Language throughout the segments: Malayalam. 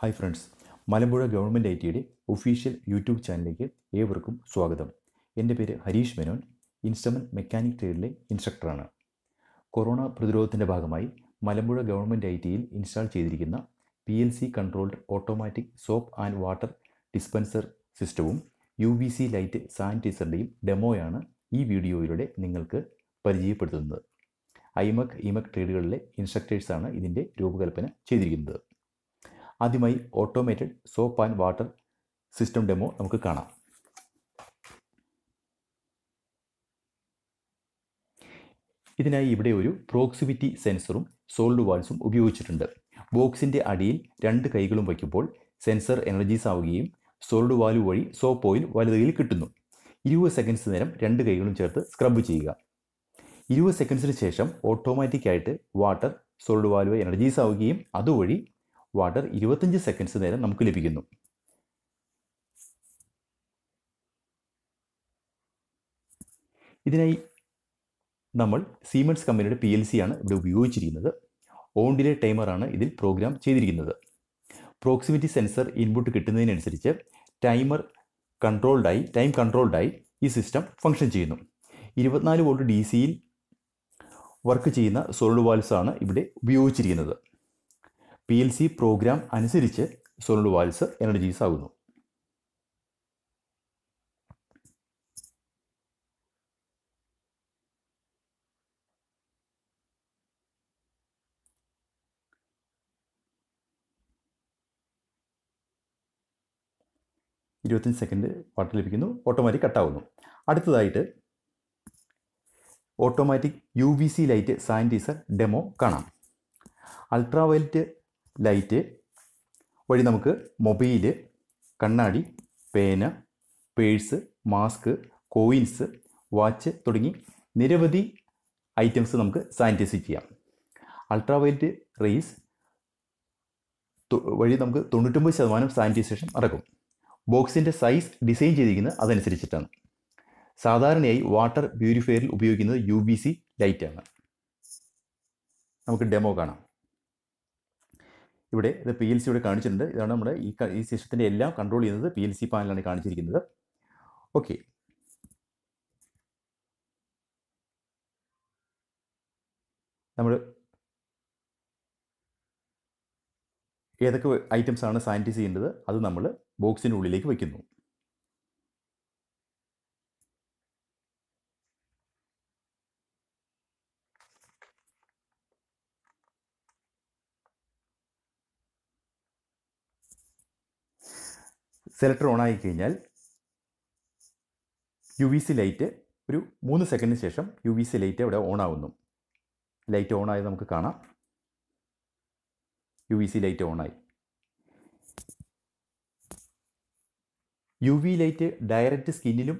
ഹായ് ഫ്രണ്ട്സ് മലമ്പുഴ ഗവൺമെൻറ് ഐ ടിയുടെ ഒഫീഷ്യൽ യൂട്യൂബ് ചാനലിലേക്ക് ഏവർക്കും സ്വാഗതം എൻ്റെ പേര് ഹരീഷ് മേനോൻ ഇൻസ്റ്റമൻ മെക്കാനിക് ട്രേഡിലെ ഇൻസ്ട്രക്ടറാണ് കൊറോണ പ്രതിരോധത്തിൻ്റെ ഭാഗമായി മലമ്പുഴ ഗവൺമെൻറ് ഐ ടിയിൽ ഇൻസ്റ്റാൾ ചെയ്തിരിക്കുന്ന P L C controlled automatic soap and water dispenser സിസ്റ്റവും യു വി സി ലൈറ്റ് സാനിറ്റൈസറിൻ്റെയും ഡെമോയാണ് ഈ വീഡിയോയിലൂടെ നിങ്ങൾക്ക് പരിചയപ്പെടുത്തുന്നത് ഐമക് ഇമക് ട്രേഡുകളിലെ ഇൻസ്ട്രക്ടേഴ്സാണ് ഇതിൻ്റെ രൂപകൽപ്പന ചെയ്തിരിക്കുന്നത് ആദ്യമായി automated soap and water system demo നമുക്ക് കാണാം ഇതിനായി ഇവിടെ ഒരു പ്രോക്സിമിറ്റി സെൻസറും സോൾഡ് വാൾസും ഉപയോഗിച്ചിട്ടുണ്ട് ബോക്സിൻ്റെ അടിയിൽ രണ്ട് കൈകളും വയ്ക്കുമ്പോൾ സെൻസർ എനർജീസ് ആവുകയും സോൾഡ് വാൽവ് വഴി സോപ്പ് ഓയിൽ വലുതയിൽ കിട്ടുന്നു ഇരുപത് സെക്കൻഡ്സ് നേരം രണ്ട് കൈകളും ചേർത്ത് സ്ക്രബ് ചെയ്യുക ഇരുപത് സെക്കൻഡ്സിന് ശേഷം ഓട്ടോമാറ്റിക്കായിട്ട് വാട്ടർ സോൾഡ് വാൽവ് എനർജീസ് ആവുകയും അതുവഴി വാട്ടർ ഇരുപത്തഞ്ച് സെക്കൻഡ്സ് നേരം നമുക്ക് ലഭിക്കുന്നു ഇതിനായി നമ്മൾ സീമെൻസ് കമ്പനിയുടെ പി എൽ സി ആണ് ഇവിടെ ഉപയോഗിച്ചിരിക്കുന്നത് ഓൺ ഡിലേ ടൈമറാണ് ഇതിൽ പ്രോഗ്രാം ചെയ്തിരിക്കുന്നത് പ്രോക്സിമിറ്റി സെൻസർ ഇൻപുട്ട് കിട്ടുന്നതിനനുസരിച്ച് ടൈമർ കൺട്രോൾഡായി ടൈം കൺട്രോൾഡായി ഈ സിസ്റ്റം ഫങ്ഷൻ ചെയ്യുന്നു ഇരുപത്തിനാല് വോൾട്ട് ഡി സിയിൽ വർക്ക് ചെയ്യുന്ന സോളിഡ് വാൽസാണ് ഇവിടെ ഉപയോഗിച്ചിരിക്കുന്നത് പി എൽ സി പ്രോഗ്രാം അനുസരിച്ച് സോണോഡ് വാൽസ് എനർജീസ് ആകുന്നു ഇരുപത്തഞ്ച് സെക്കൻഡ് വാട്ടർ ലഭിക്കുന്നു ഓട്ടോമാറ്റിക് കട്ടാവുന്നു അടുത്തതായിട്ട് automatic U V C light sanitiser demo കാണാം അൾട്രാവയലറ്റ് ലൈറ്റ് വഴി നമുക്ക് മൊബൈല് കണ്ണാടി പേന പേഴ്സ് മാസ്ക് കോയിൻസ് വാച്ച് തുടങ്ങി നിരവധി ഐറ്റംസ് നമുക്ക് സാനിറ്റൈസ് ചെയ്യാം അൾട്രാ വയലറ്റ് റേസ് വഴി നമുക്ക് തൊണ്ണൂറ്റൊമ്പത് ശതമാനം സാനിറ്റൈസേഷൻ നടക്കും ബോക്സിൻ്റെ സൈസ് ഡിസൈൻ ചെയ്തിരിക്കുന്നത് അതനുസരിച്ചിട്ടാണ് സാധാരണയായി വാട്ടർ പ്യൂരിഫയറിൽ ഉപയോഗിക്കുന്നത് യു ബി സി ലൈറ്റാണ് നമുക്ക് ഡെമോ കാണാം ഇവിടെ ഇത് പി എൽ സി ഇവിടെ കാണിച്ചിട്ടുണ്ട് ഇതാണ് നമ്മുടെ ഈ ഈ സിസ്റ്റത്തിൻ്റെ എല്ലാം കൺട്രോൾ ചെയ്യുന്നത് പി എൽ സി പാനലാണ് കാണിച്ചിരിക്കുന്നത് ഓക്കെ നമ്മൾ ഏതൊക്കെ ഐറ്റംസാണ് സാനിറ്റൈസ് ചെയ്യേണ്ടത് അത് നമ്മൾ ബോക്സിൻ്റെ ഉള്ളിലേക്ക് വയ്ക്കുന്നു സെലക്ടർ ഓൺ ആയി കഴിഞ്ഞാൽ യു വി സി ലൈറ്റ് ഒരു മൂന്ന് സെക്കൻഡിന് ശേഷം യു വി സി ലൈറ്റ് അവിടെ ഓൺ ആവുന്നു ലൈറ്റ് ഓൺ ആയത് നമുക്ക് കാണാം യു വി സി ലൈറ്റ് ഓണായി യു വി ലൈറ്റ് ഡയറക്റ്റ് സ്കിന്നിലും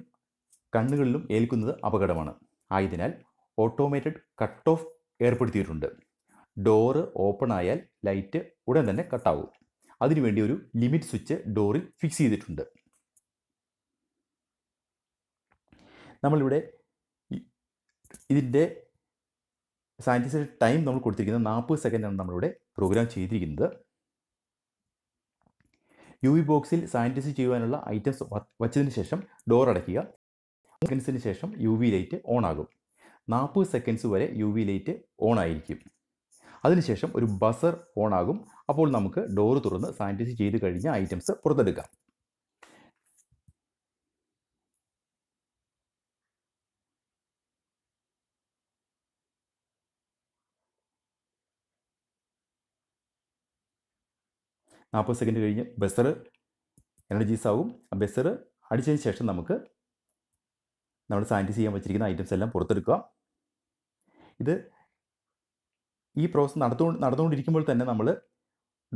കണ്ണുകളിലും ഏൽക്കുന്നത് അപകടമാണ് ആയതിനാൽ ഓട്ടോമേറ്റഡ് കട്ട് ഓഫ് ഏർപ്പെടുത്തിയിട്ടുണ്ട് ഡോറ് ഓപ്പൺ ആയാൽ ലൈറ്റ് ഉടൻ തന്നെ കട്ടാവും അതിനുവേണ്ടി ഒരു ലിമിറ്റ് സ്വിച്ച് ഡോറിൽ ഫിക്സ് ചെയ്തിട്ടുണ്ട് നമ്മളിവിടെ ഇതിൻ്റെ സാനിറ്റൈസേഷൻ ടൈം നമ്മൾ കൊടുത്തിരിക്കുന്നത് നാൽപ്പത് സെക്കൻഡാണ് നമ്മളിവിടെ പ്രോഗ്രാം ചെയ്തിരിക്കുന്നത് യു വി ബോക്സിൽ സാനിറ്റൈസ് ചെയ്യുവാനുള്ള ഐറ്റംസ് വച്ചതിന് ശേഷം ഡോർ അടയ്ക്കുക സെക്കൻഡ്സിന് ശേഷം യു വി ലൈറ്റ് ഓൺ ആകും നാൽപ്പത് സെക്കൻഡ്സ് വരെ യു വി ലൈറ്റ് ഓൺ ആയിരിക്കും അതിനുശേഷം ഒരു ബസർ ഓൺ ആകും അപ്പോൾ നമുക്ക് ഡോറ് തുറന്ന് സാനിറ്റൈസ് ചെയ്ത് കഴിഞ്ഞ ഐറ്റംസ് പുറത്തെടുക്കാം നാൽപ്പത് സെക്കൻഡ് കഴിഞ്ഞ് ബസർ എനർജീസ് ആവും ആ ബസർ അടിച്ചതിന് ശേഷം നമുക്ക് നമ്മൾ സാനിറ്റൈസ് ചെയ്യാൻ വെച്ചിരിക്കുന്ന ഐറ്റംസ് എല്ലാം പുറത്തെടുക്കുക ഇത് ഈ പ്രോസസ്സ് നടത്തു നടന്നുകൊണ്ടിരിക്കുമ്പോൾ തന്നെ നമ്മൾ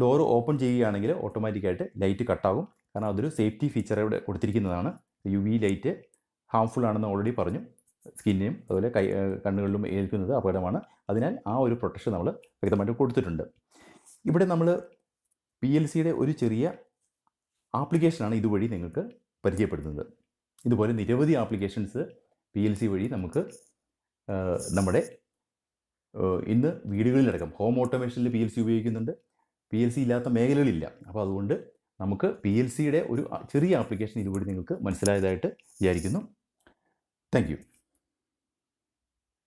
ഡോർ ഓപ്പൺ ചെയ്യുകയാണെങ്കിൽ ഓട്ടോമാറ്റിക്കായിട്ട് ലൈറ്റ് കട്ടാകും കാരണം അതൊരു സേഫ്റ്റി ഫീച്ചർ ഇവിടെ കൊടുത്തിരിക്കുന്നതാണ് യു വി ലൈറ്റ് ഹാംഫുൾ ആണെന്ന് ഓൾറെഡി പറഞ്ഞു സ്കിന്നിനും അതുപോലെ കൈ കണ്ണുകളിലും ഏൽക്കുന്നത് അപകടമാണ് അതിനാൽ ആ ഒരു പ്രൊട്ടക്ഷൻ നമ്മൾ വ്യക്തമായിട്ട് കൊടുത്തിട്ടുണ്ട് ഇവിടെ നമ്മൾ പി എൽ സിയുടെ ഒരു ചെറിയ ആപ്ലിക്കേഷനാണ് ഇതുവഴി നിങ്ങൾക്ക് പരിചയപ്പെടുത്തുന്നത് ഇതുപോലെ നിരവധി ആപ്ലിക്കേഷൻസ് പി എൽ സി വഴി നമുക്ക് നമ്മുടെ ഇന്ന് വീടുകളിലടക്കം ഹോം ഓട്ടോമേഷനിൽ പി എൽ സി ഉപയോഗിക്കുന്നുണ്ട് പി എൽ സി ഇല്ലാത്ത മേഖലകളില്ല അപ്പോൾ അതുകൊണ്ട് നമുക്ക് പി എൽ സിയുടെ ഒരു ചെറിയ ആപ്ലിക്കേഷൻ ഇതുകൂടി നിങ്ങൾക്ക് മനസ്സിലായതായിട്ട് വിചാരിക്കുന്നു താങ്ക്